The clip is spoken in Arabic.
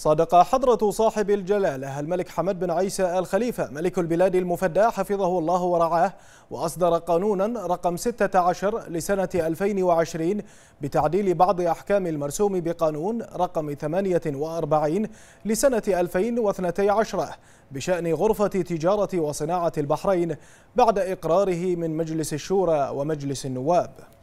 صادق حضرة صاحب الجلالة الملك حمد بن عيسى الخليفة ملك البلاد المفدى حفظه الله ورعاه وأصدر قانونا رقم 16 لسنة 2020 بتعديل بعض أحكام المرسوم بقانون رقم 48 لسنة 2012 بشأن غرفة تجارة وصناعة البحرين بعد إقراره من مجلس الشورى ومجلس النواب